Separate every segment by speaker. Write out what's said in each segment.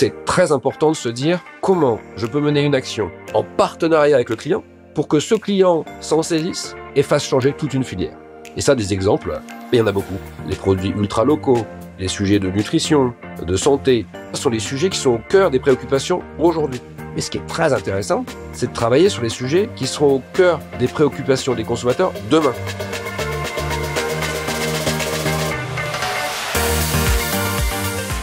Speaker 1: c'est très important de se dire comment je peux mener une action en partenariat avec le client pour que ce client s'en saisisse et fasse changer toute une filière. Et ça, des exemples, il y en a beaucoup. Les produits ultra locaux, les sujets de nutrition, de santé, sont des sujets qui sont au cœur des préoccupations aujourd'hui. Mais ce qui est très intéressant, c'est de travailler sur les sujets qui seront au cœur des préoccupations des consommateurs demain.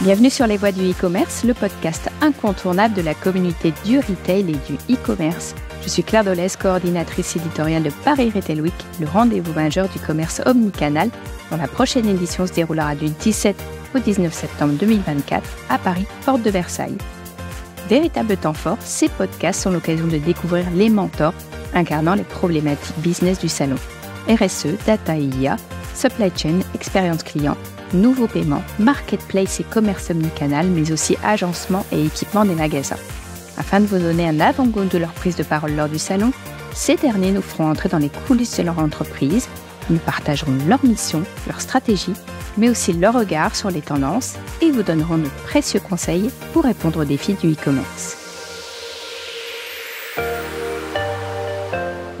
Speaker 2: Bienvenue sur les voies du e-commerce, le podcast incontournable de la communauté du retail et du e-commerce. Je suis Claire Dolez, coordinatrice éditoriale de Paris Retail Week, le rendez-vous majeur du commerce omnicanal, dont la prochaine édition se déroulera du 17 au 19 septembre 2024 à Paris, porte de Versailles. Véritable temps fort, ces podcasts sont l'occasion de découvrir les mentors incarnant les problématiques business du salon. RSE, data et IA, supply chain, expérience client, nouveaux paiements, marketplace et commerce omnicanal, mais aussi agencement et équipement des magasins. Afin de vous donner un avant-goût de leur prise de parole lors du salon, ces derniers nous feront entrer dans les coulisses de leur entreprise, nous partagerons leur mission, leur stratégie, mais aussi leur regard sur les tendances et vous donneront nos précieux conseils pour répondre aux défis du e-commerce.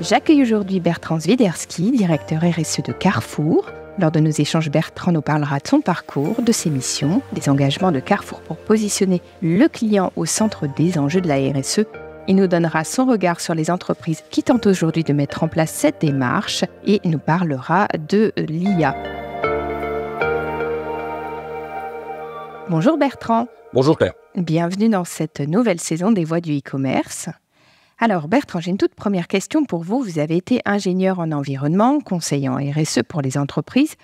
Speaker 2: J'accueille aujourd'hui Bertrand Zwiderski, directeur RSE de Carrefour, lors de nos échanges, Bertrand nous parlera de son parcours, de ses missions, des engagements de Carrefour pour positionner le client au centre des enjeux de la RSE. Il nous donnera son regard sur les entreprises qui tentent aujourd'hui de mettre en place cette démarche et nous parlera de l'IA. Bonjour Bertrand. Bonjour Claire. Bienvenue dans cette nouvelle saison des Voix du e-commerce. Alors Bertrand, j'ai une toute première question pour vous. Vous avez été ingénieur en environnement, conseillant RSE pour les entreprises.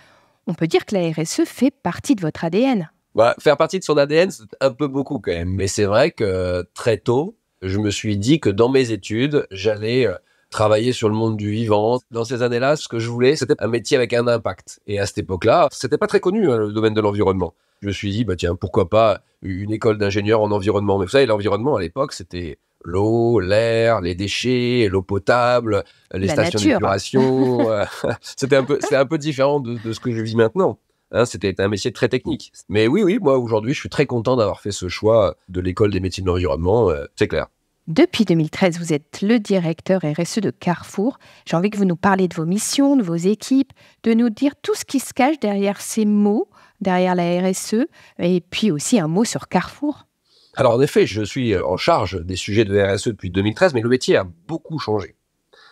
Speaker 2: On peut dire que la RSE fait partie de votre ADN.
Speaker 1: Bah, faire partie de son ADN, c'est un peu beaucoup quand même. Mais c'est vrai que très tôt, je me suis dit que dans mes études, j'allais euh, travailler sur le monde du vivant. Dans ces années-là, ce que je voulais, c'était un métier avec un impact. Et à cette époque-là, c'était pas très connu hein, le domaine de l'environnement. Je me suis dit, bah tiens, pourquoi pas une école d'ingénieur en environnement. Mais vous savez, l'environnement à l'époque, c'était l'eau, l'air, les déchets, l'eau potable, les stations d'épuration. Euh, c'était un peu, un peu différent de, ce que je vis maintenant. Hein, c'était un métier très technique. Mais oui, oui, moi aujourd'hui, je suis très content d'avoir fait ce choix de l'école des métiers de l'environnement. Euh, c'est clair.
Speaker 2: Depuis 2013, vous êtes le directeur RSE de Carrefour. J'ai envie que vous nous parliez de vos missions, de vos équipes, de nous dire tout ce qui se cache derrière ces mots, derrière la RSE, et puis aussi un mot sur Carrefour.
Speaker 1: Alors en effet, je suis euh, en charge des sujets de RSE depuis 2013, mais le métier a beaucoup changé.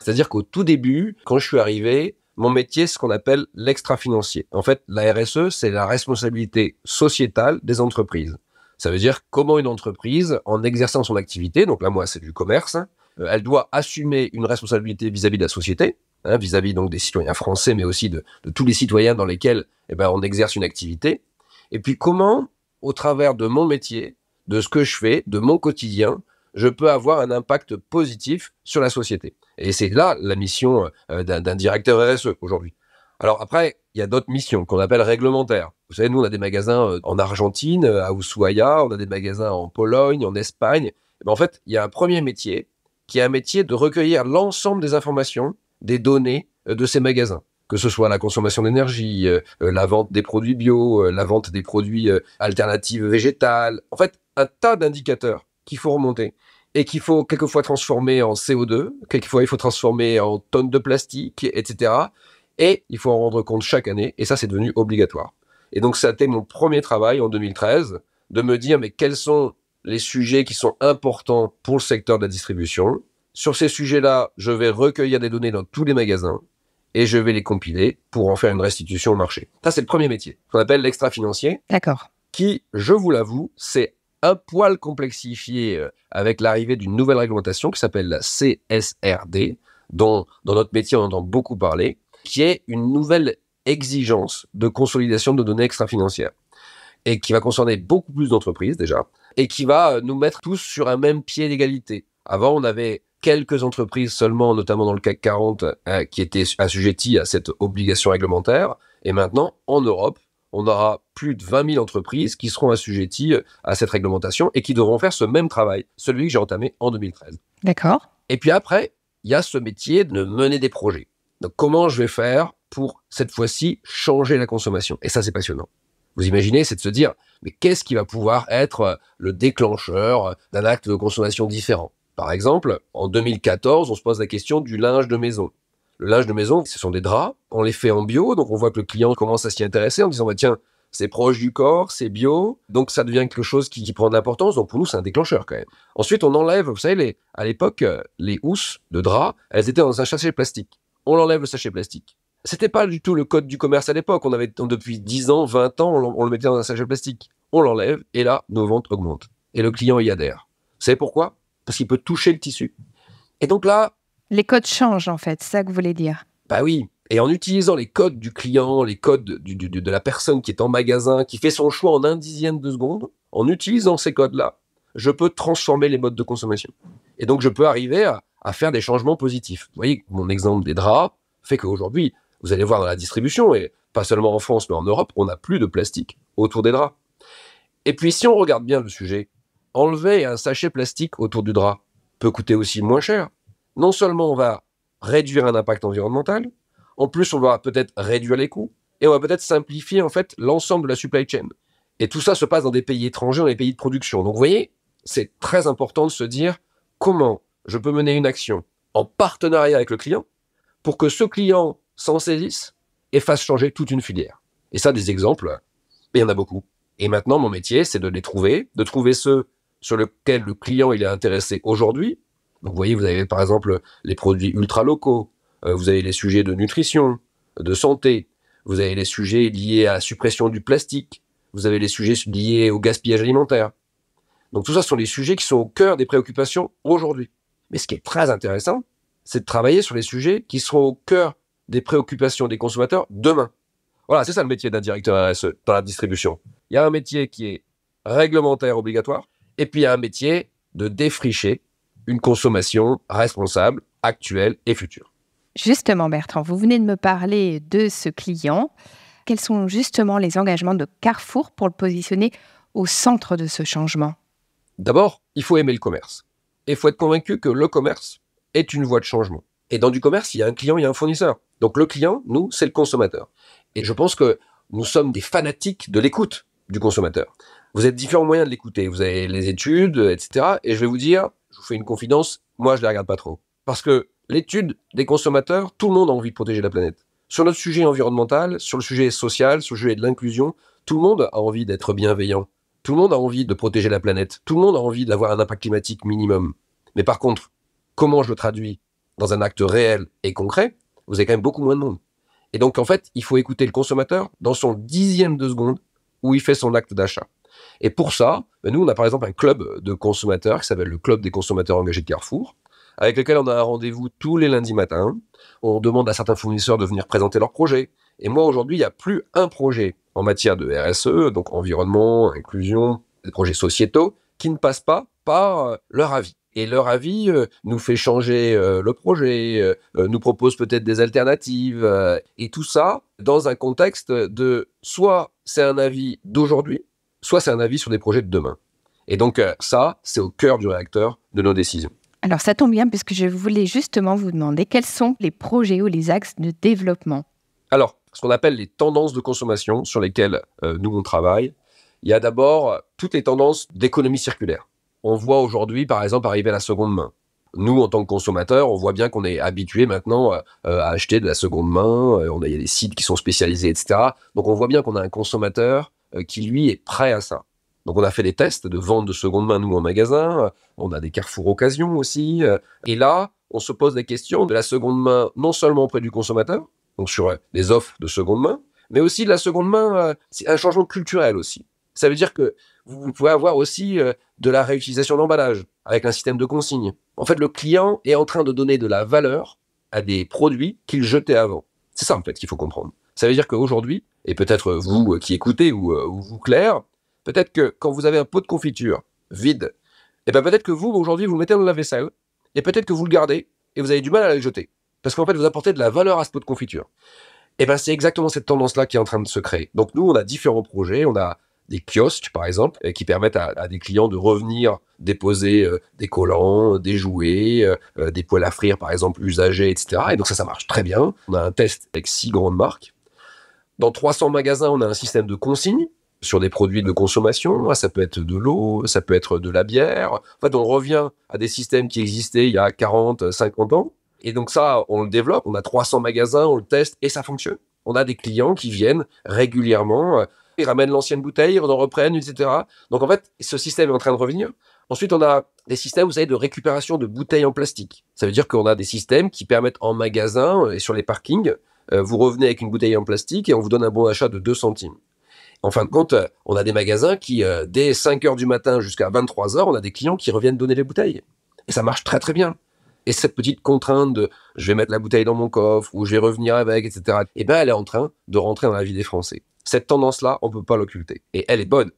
Speaker 1: C'est-à-dire qu'au tout début, quand je suis arrivé, mon métier, c'est ce qu'on appelle l'extra-financier. En fait, la RSE, c'est la responsabilité sociétale des entreprises. Ça veut dire comment une entreprise, en exerçant son activité, donc là, moi, c'est du commerce, euh, elle doit assumer une responsabilité vis-à-vis de la société, hein, vis-à-vis donc des citoyens français, mais aussi de, tous les citoyens dans lesquels eh ben, on exerce une activité. Et puis comment, au travers de mon métier, de ce que je fais, de mon quotidien, je peux avoir un impact positif sur la société. Et c'est là la mission euh, d'un directeur RSE aujourd'hui. Alors après, il y a d'autres missions qu'on appelle réglementaires. Vous savez, nous, on a des magasins euh, en Argentine, euh, à Ushuaia, on a des magasins en Pologne, en Espagne. Mais en fait, il y a un premier métier qui est un métier de recueillir l'ensemble des informations, des données de ces magasins que ce soit la consommation d'énergie, la vente des produits bio, la vente des produits alternatives végétales. En fait, un tas d'indicateurs qu'il faut remonter et qu'il faut quelquefois transformer en CO2, quelquefois il faut transformer en tonnes de plastique, etc. Et il faut en rendre compte chaque année, et ça c'est devenu obligatoire. Et donc ça a été mon premier travail en 2013, de me dire mais quels sont les sujets qui sont importants pour le secteur de la distribution. Sur ces sujets-là, je vais recueillir des données dans tous les magasins et je vais les compiler pour en faire une restitution au marché. Ça c'est le premier métier, qu'on appelle l'extra-financier. D'accord. Qui, je vous l'avoue, c'est un poil complexifié euh, avec l'arrivée d'une nouvelle réglementation qui s'appelle la CSRD, dont dans notre métier on entend beaucoup parler, qui est une nouvelle exigence de consolidation de données extra-financières et qui va concerner beaucoup plus d'entreprises déjà et qui va euh, nous mettre tous sur un même pied d'égalité. Avant, on avait quelques entreprises seulement, notamment dans le CAC 40, euh, qui étaient assujetties à cette obligation réglementaire. Et maintenant, en Europe, on aura plus de 20 000 entreprises qui seront assujetties euh, à cette réglementation et qui devront faire ce même travail, celui que j'ai entamé en 2013. D'accord. Et puis après, il y a ce métier de mener des projets. Donc comment je vais faire pour, cette fois-ci, changer la consommation Et ça, c'est passionnant. Vous imaginez, c'est de se dire, mais qu'est-ce qui va pouvoir être euh, le déclencheur euh, d'un acte de consommation différent Par exemple, en 2014, on se pose la question du linge de maison. Le linge de maison, ce sont des draps. On les fait en bio, donc on voit que le client commence à s'y intéresser en disant bah, tiens, c'est proche du corps, c'est bio, donc ça devient quelque chose qui, prend de l'importance. Donc pour nous, c'est un déclencheur quand même. Ensuite, on enlève, vous savez, les, à l'époque, euh, les housses de draps, elles étaient dans un sachet plastique. On enlève le sachet plastique. C'était pas du tout le code du commerce à l'époque. On avait depuis 10 ans, 20 ans, on, on le mettait dans un sachet plastique. On l'enlève et là, nos ventes augmentent. Et le client y adhère. Vous savez pourquoi Parce qu'il peut toucher le tissu. Et donc là,
Speaker 2: les codes changent en fait, c'est ça que vous voulez dire.
Speaker 1: Bah oui. Et en utilisant les codes du client, les codes de la personne qui est en magasin, qui fait son choix en un dixième de seconde, en utilisant ces codes-là, je peux transformer les modes de consommation. Et donc, je peux arriver à, à faire des changements positifs. Vous voyez, mon exemple des draps fait qu'aujourd'hui, vous allez voir dans la distribution, et pas seulement en France, mais en Europe, on n'a plus de plastique autour des draps. Et puis, si on regarde bien le sujet, enlever un sachet plastique autour du drap peut coûter aussi moins cher non seulement on va réduire un impact environnemental, en plus on va peut-être réduire les coûts et on va peut-être simplifier en fait l'ensemble de la supply chain. Et tout ça se passe dans des pays étrangers, dans des pays de production. Donc vous voyez, c'est très important de se dire comment je peux mener une action en partenariat avec le client pour que ce client s'en saisisse et fasse changer toute une filière. Et ça, des exemples, il y en a beaucoup. Et maintenant, mon métier, c'est de les trouver, de trouver ceux sur lesquels le client il est intéressé aujourd'hui, donc vous voyez, vous avez par exemple les produits ultra locaux, euh, vous avez les sujets de nutrition, de santé, vous avez les sujets liés à la suppression du plastique, vous avez les sujets liés au gaspillage alimentaire. Donc tout ça sont les sujets qui sont au cœur des préoccupations aujourd'hui. Mais ce qui est très intéressant, c'est de travailler sur les sujets qui seront au cœur des préoccupations des consommateurs demain. Voilà, c'est ça le métier d'un directeur RSE dans la distribution. Il y a un métier qui est réglementaire obligatoire, et puis il y a un métier de défricher une consommation responsable, actuelle et future.
Speaker 2: Justement, Bertrand, vous venez de me parler de ce client. Quels sont justement les engagements de Carrefour pour le positionner au centre de ce changement
Speaker 1: D'abord, il faut aimer le commerce. Et il faut être convaincu que le commerce est une voie de changement. Et dans du commerce, il y a un client, il y a un fournisseur. Donc le client, nous, c'est le consommateur. Et je pense que nous sommes des fanatiques de l'écoute du consommateur. Vous avez différents moyens de l'écouter. Vous avez les études, etc. Et je vais vous dire, fait une confidence, moi je les regarde pas trop. Parce que l'étude des consommateurs, tout le monde a envie de protéger la planète. Sur notre sujet environnemental, sur le sujet social, sur le sujet de l'inclusion, tout le monde a envie d'être bienveillant. Tout le monde a envie de protéger la planète. Tout le monde a envie d'avoir un impact climatique minimum. Mais par contre, comment je le traduis dans un acte réel et concret, vous avez quand même beaucoup moins de monde. Et donc, en fait, il faut écouter le consommateur dans son dixième de seconde où il fait son acte d'achat. Et pour ça, ben, nous, on a par exemple un club de consommateurs qui s'appelle le Club des consommateurs engagés de Carrefour, avec lequel on a un rendez-vous tous les lundis matins. On demande à certains fournisseurs de venir présenter leurs projets. Et moi, aujourd'hui, il n'y a plus un projet en matière de RSE, donc environnement, inclusion, des projets sociétaux, qui ne passe pas par euh, leur avis. Et leur avis euh, nous fait changer euh, le projet, nous propose peut-être des alternatives, et tout ça dans un contexte de soit c'est un avis d'aujourd'hui, soit c'est un avis sur des projets de demain. Et donc euh, ça, c'est au cœur du réacteur de nos décisions.
Speaker 2: Alors ça tombe bien puisque je voulais justement vous demander quels sont les projets ou les axes de développement.
Speaker 1: Alors, ce qu'on appelle les tendances de consommation sur lesquelles euh, nous on travaille, il y a d'abord euh, toutes les tendances d'économie circulaire. On voit aujourd'hui par exemple arriver la seconde main nous, en tant que consommateurs, on voit bien qu'on est habitué maintenant à acheter de la seconde main. on il y a des sites qui sont spécialisés, etc. Donc, on voit bien qu'on a un consommateur euh, qui lui est prêt à ça. Donc on a fait des tests de vente de seconde main, nous, en magasin. On a des carrefours occasion aussi. Euh. Et là, on se pose des questions de la seconde main, non seulement auprès du consommateur, donc sur les euh, offres de seconde main, mais aussi de la seconde main, c'est un changement culturel aussi. Ça veut dire que vous pouvez avoir aussi de la réutilisation d'emballage avec un système de consigne. En fait, le client est en train de donner de la valeur à des produits qu'il jetait avant. C'est ça, en fait, qu'il faut comprendre. Ça veut dire qu'aujourd'hui, et peut-être euh, vous euh, qui écoutez euh, ou, vous Claire, peut-être que quand vous avez un pot de confiture vide, et eh bien peut-être que vous, aujourd'hui, vous le mettez dans la vaisselle, et peut-être que vous le gardez, et vous avez du mal à le jeter. Parce qu'en fait, vous apportez de la valeur à ce pot de confiture. Et eh bien c'est exactement cette tendance-là qui est en train de se créer. Donc nous, on a différents projets, on a des kiosques, par exemple, qui permettent à, des clients de revenir déposer des collants, des jouets, des poêles à frire, par exemple, usagés, etc. Et donc ça, ça marche très bien. On a un test avec six grandes marques dans 300 magasins, on a un système de consigne sur des produits de consommation. Ah, ça peut être de l'eau, ça peut être de la bière. En fait, on revient à des systèmes qui existaient il y a 40, 50 ans. Et donc ça, on le développe. On a 300 magasins, on le teste et ça fonctionne. On a des clients qui viennent régulièrement. Euh, ils ramènent l'ancienne bouteille, on en reprenne, etc. Donc en fait, ce système est en train de revenir. Ensuite, on a des systèmes, vous savez, de récupération de bouteilles en plastique. Ça veut dire qu'on a des systèmes qui permettent en magasin euh, et sur les parkings euh, vous revenez avec une bouteille en plastique et on vous donne un bon achat de 2 centimes. En fin de compte, euh, on a des magasins qui, euh, dès 5 h du matin jusqu'à 23 heures, on a des clients qui reviennent donner les bouteilles. Et ça marche très très bien. Et cette petite contrainte de je vais mettre la bouteille dans mon coffre ou je vais revenir avec, etc., eh ben, elle est en train de rentrer dans la vie des Français. Cette tendance-là, on ne peut pas l'occulter. Et elle est bonne.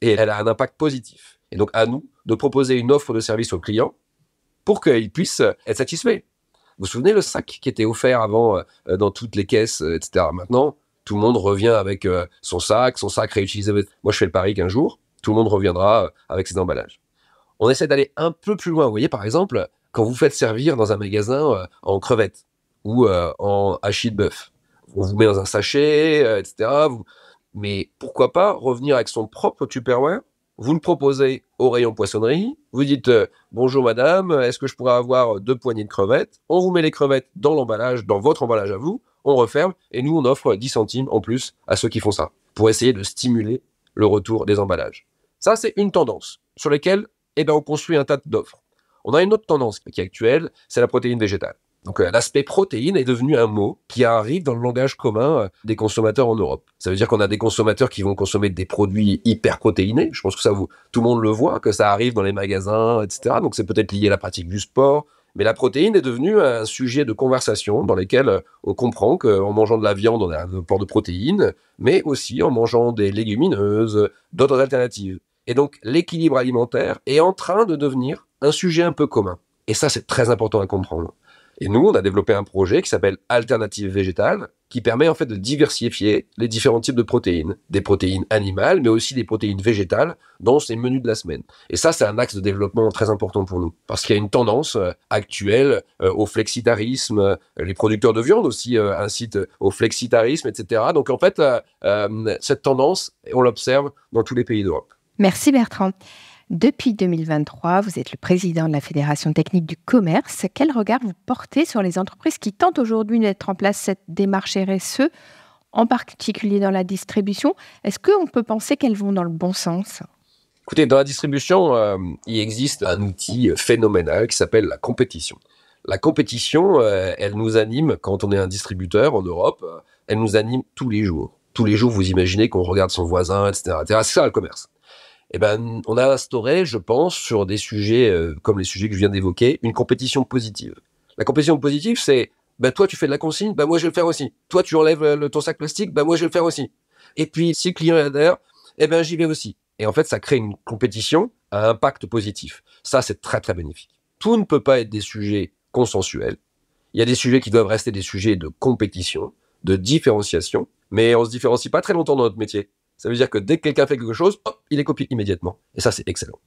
Speaker 1: Et elle a un impact positif. Et donc, à nous de proposer une offre de service aux clients pour qu'ils puissent être satisfaits. Vous souvenez le sac qui était offert avant euh, dans toutes les caisses, euh, etc. Maintenant, tout le monde revient avec euh, son sac, son sac réutilisable. Moi, je fais le pari qu'un jour, tout le monde reviendra avec ses emballages. On essaie d'aller un peu plus loin. Vous voyez, par exemple, quand vous faites servir dans un magasin en crevettes ou en hachis de bœuf, on vous met dans un sachet, etc. Mais pourquoi pas revenir avec son propre Tupperware vous le proposez au rayon poissonnerie, vous dites euh, bonjour madame, est-ce que je pourrais avoir deux poignées de crevettes On vous met les crevettes dans l'emballage, dans votre emballage à vous, on referme et nous on offre 10 centimes en plus à ceux qui font ça pour essayer de stimuler le retour des emballages. Ça c'est une tendance sur laquelle eh ben, on construit un tas d'offres. On a une autre tendance qui est actuelle, c'est la protéine végétale. Donc euh, l'aspect protéine est devenu un mot qui arrive dans le langage commun euh, des consommateurs en Europe. Ça veut dire qu'on a des consommateurs qui vont consommer des produits hyper protéinés. Je pense que ça tout le monde le voit, que ça arrive dans les magasins, etc. Donc c'est peut-être lié à la pratique du sport. Mais la protéine est devenue un sujet de conversation dans lequel euh, on comprend qu'en mangeant de la viande, on a un apport de protéines, mais aussi en mangeant des légumineuses, d'autres alternatives. Et donc l'équilibre alimentaire est en train de devenir un sujet un peu commun. Et ça, c'est très important à comprendre. Et nous, on a développé un projet qui s'appelle Alternative végétale, qui permet en fait de diversifier les différents types de protéines, des protéines animales, mais aussi des protéines végétales dans ces menus de la semaine. Et ça, c'est un axe de développement très important pour nous, parce qu'il y a une tendance euh, actuelle euh, au flexitarisme, les producteurs de viande aussi euh, incitent au flexitarisme, etc. Donc en fait, cette tendance, on l'observe dans tous les pays d'Europe.
Speaker 2: Merci Bertrand. Depuis 2023, vous êtes le président de la Fédération technique du commerce. Quel regard vous portez sur les entreprises qui tentent aujourd'hui de mettre en place cette démarche RSE, en particulier dans la distribution Est-ce qu'on peut penser qu'elles vont dans le bon sens
Speaker 1: Écoutez, dans la distribution, euh, il existe un outil euh, phénoménal qui s'appelle la compétition. La compétition, euh, elle nous anime quand on est un distributeur en Europe, elle nous anime tous les jours. Tous les jours, vous imaginez qu'on regarde son voisin, etc. C'est ça le commerce eh ben, on a instauré, je pense, sur des sujets euh, comme les sujets que je viens d'évoquer, une compétition positive. La compétition positive, c'est ben toi, tu fais de la consigne, bah, moi, je vais le faire aussi. Toi, tu enlèves ton sac plastique, bah, moi, je vais le faire aussi. Et puis, si le client adhère, eh ben, j'y vais aussi. Et en fait, ça crée une compétition à impact positif. Ça, c'est très, très bénéfique. Tout ne peut pas être des sujets consensuels. Il y a des sujets qui doivent rester des sujets de compétition, de différenciation, mais on ne se différencie pas très longtemps dans notre métier. Ça veut dire que dès que quelqu'un fait quelque chose, il est copié immédiatement. Et ça, c'est excellent.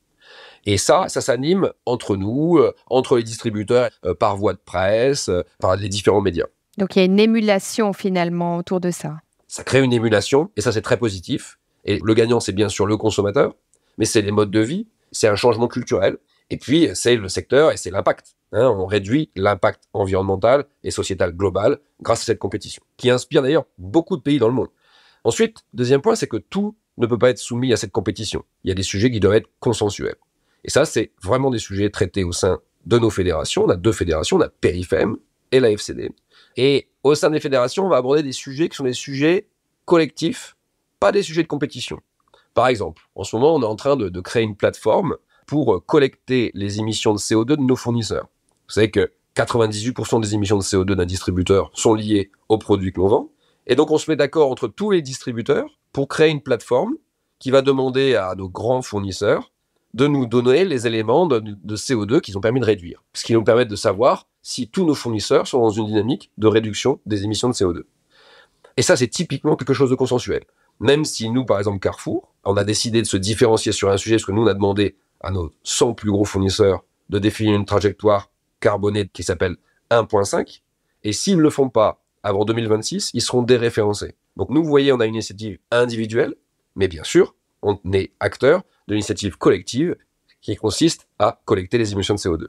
Speaker 1: Et ça, ça s'anime entre nous, euh, entre les distributeurs, euh, par voie de presse, euh, par les différents médias.
Speaker 2: Donc il y a une émulation finalement autour de ça.
Speaker 1: Ça crée une émulation, et ça c'est très positif. Et le gagnant, c'est bien sûr le consommateur, mais c'est les modes de vie, c'est un changement culturel, et puis c'est le secteur et c'est l'impact. Hein. on réduit l'impact environnemental et sociétal global grâce à cette compétition, qui inspire d'ailleurs beaucoup de pays dans le monde. Ensuite, deuxième point, c'est que tout ne peut pas être soumis à cette compétition. Il y a des sujets qui doivent être consensuels. Et ça, c'est vraiment des sujets traités au sein de nos fédérations. On a deux fédérations, on a et la FCD. Et au sein des fédérations, on va aborder des sujets qui sont des sujets collectifs, pas des sujets de compétition. Par exemple, en ce moment, on est en train de, de créer une plateforme pour euh, collecter les émissions de CO2 de nos fournisseurs. Vous savez que 98% des émissions de CO2 d'un distributeur sont liées aux produits que l'on vend. Et donc, on se met d'accord entre tous les distributeurs pour créer une plateforme qui va demander à nos grands fournisseurs de nous donner les éléments de, CO2 qu'ils ont permis de réduire, ce qui nous permet de savoir si tous nos fournisseurs sont dans une dynamique de réduction des émissions de CO2. Et ça, c'est typiquement quelque chose de consensuel. Même si nous, par exemple, Carrefour, on a décidé de se différencier sur un sujet, parce que nous, on a demandé à nos 100 plus gros fournisseurs de définir une trajectoire carbonée qui s'appelle 1.5. Et s'ils ne le font pas, avant 2026, ils seront déréférencés. Donc nous, vous voyez, on a une initiative individuelle, mais bien sûr, on est acteur de l'initiative collective qui consiste à collecter les émissions de CO2.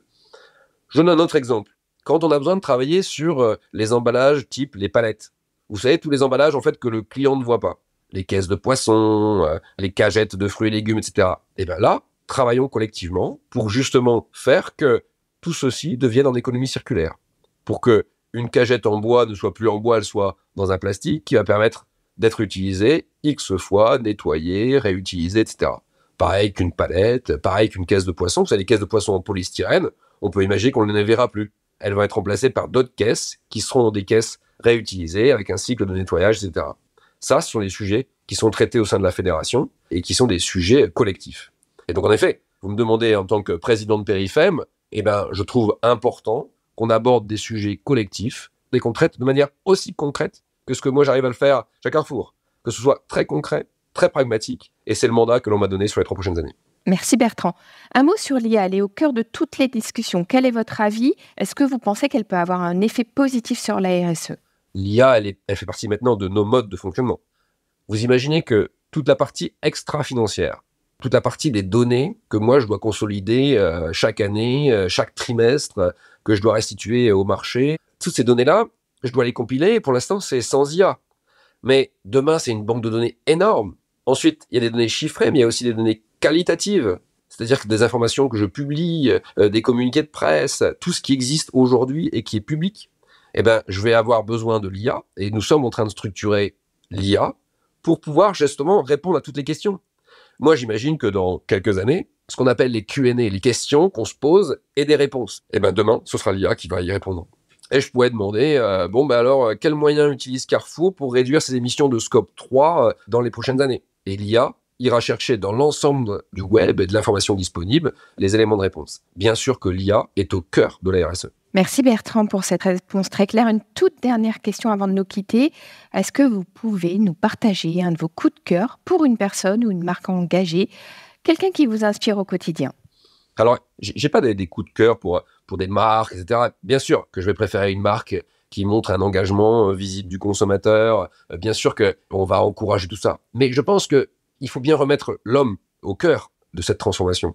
Speaker 1: Je donne un autre exemple. Quand on a besoin de travailler sur euh, les emballages type les palettes, vous savez, tous les emballages en fait que le client ne voit pas, les caisses de poissons, euh, les cagettes de fruits et légumes, etc. Et eh bien là, travaillons collectivement pour justement faire que tout ceci devienne en économie circulaire, pour que une cagette en bois ne soit plus en bois, elle soit dans un plastique qui va permettre d'être utilisée X fois, nettoyée, réutilisée, etc. Pareil qu'une palette, pareil qu'une caisse de poisson. Vous savez, les caisses de poisson en polystyrène, on peut imaginer qu'on ne les verra plus. Elles vont être remplacées par d'autres caisses qui seront des caisses réutilisées avec un cycle de nettoyage, etc. Ça, ce sont des sujets qui sont traités au sein de la fédération et qui sont des sujets collectifs. Et donc, en effet, vous me demandez en tant que président de Périfem, eh ben, je trouve important qu'on aborde des sujets collectifs et qu'on traite de manière aussi concrète que ce que moi j'arrive à le faire chaque Carrefour. Que ce soit très concret, très pragmatique, et c'est le mandat que l'on m'a donné sur les trois prochaines années.
Speaker 2: Merci Bertrand. Un mot sur l'IA, elle est au cœur de toutes les discussions. Quel est votre avis Est-ce que vous pensez qu'elle peut avoir un effet positif sur la RSE
Speaker 1: L'IA, elle, fait partie maintenant de nos modes de fonctionnement. Vous imaginez que toute la partie extra-financière, toute la partie des données que moi je dois consolider euh, chaque année, euh, chaque trimestre, que je dois restituer au marché. Toutes ces données-là, je dois les compiler. pour l'instant, c'est sans IA. Mais demain, c'est une banque de données énorme. Ensuite, il y a des données chiffrées, mais il y a aussi des données qualitatives. C'est-à-dire que des informations que je publie, euh, des communiqués de presse, tout ce qui existe aujourd'hui et qui est public, eh ben, je vais avoir besoin de l'IA. Et nous sommes en train de structurer l'IA pour pouvoir justement répondre à toutes les questions. Moi, j'imagine que dans quelques années, ce qu'on appelle les Q&A, les questions qu'on se pose et des réponses. Et eh ben demain, ce sera l'IA qui va y répondre. Et je pourrais demander, euh, bon, ben alors, euh, quels moyens utilise Carrefour pour réduire ses émissions de scope 3 euh, dans les prochaines années Et l'IA ira chercher dans l'ensemble du web et de l'information disponible les éléments de réponse. Bien sûr que l'IA est au cœur de la RSE.
Speaker 2: Merci Bertrand pour cette réponse très claire. Une toute dernière question avant de nous quitter. Est-ce que vous pouvez nous partager un de vos coups de cœur pour une personne ou une marque engagée, quelqu'un qui vous inspire au quotidien
Speaker 1: Alors, je n'ai pas des, coups de cœur pour, pour des marques, etc. Bien sûr que je vais préférer une marque qui montre un engagement, euh, visible du consommateur. Euh, bien sûr qu'on va encourager tout ça. Mais je pense qu'il faut bien remettre l'homme au cœur de cette transformation.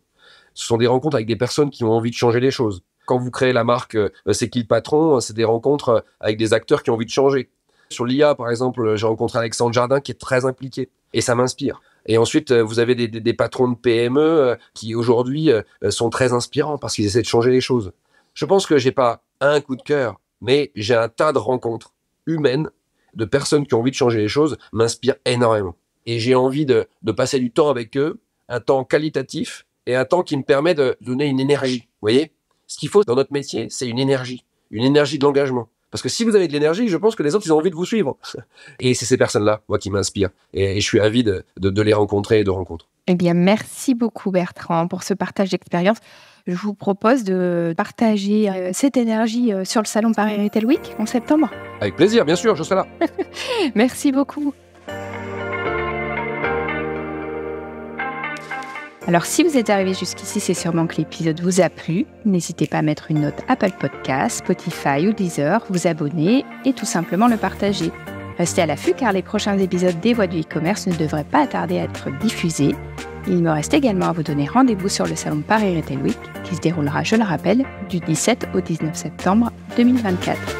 Speaker 1: Ce sont des rencontres avec des personnes qui ont envie de changer les choses quand vous créez la marque euh, C'est qui le patron hein, C'est des rencontres euh, avec des acteurs qui ont envie de changer. Sur l'IA, par exemple, euh, j'ai rencontré Alexandre Jardin qui est très impliqué et ça m'inspire. Et ensuite, vous avez des, patrons de PME qui aujourd'hui sont très inspirants parce qu'ils essaient de changer les choses. Je pense que j'ai pas un coup de cœur, mais j'ai un tas de rencontres humaines de personnes qui ont envie de changer les choses m'inspirent énormément. Et j'ai envie de, de, passer du temps avec eux, un temps qualitatif et un temps qui me permet de donner une énergie. Vous voyez ce qu'il faut dans notre métier, c'est une énergie, une énergie de l'engagement. Parce que si vous avez de l'énergie, je pense que les autres, ils ont envie de vous suivre. Et c'est ces personnes-là, moi, qui m'inspirent. Et, je suis avide de, les rencontrer et de rencontrer.
Speaker 2: Eh bien, merci beaucoup, Bertrand, pour ce partage d'expérience. Je vous propose de partager euh, cette énergie euh, sur le Salon Paris Retail Week en septembre.
Speaker 1: Avec plaisir, bien sûr, je serai là.
Speaker 2: merci beaucoup. Alors si vous êtes arrivé jusqu'ici, c'est sûrement que l'épisode vous a plu. N'hésitez pas à mettre une note Apple Podcast, Spotify ou Deezer, vous abonner et tout simplement le partager. Restez à l'affût car les prochains épisodes des voies du e-commerce ne devraient pas tarder à être diffusés. Il me reste également à vous donner rendez-vous sur le salon Paris Retail Week qui se déroulera, je le rappelle, du 17 au 19 septembre 2024.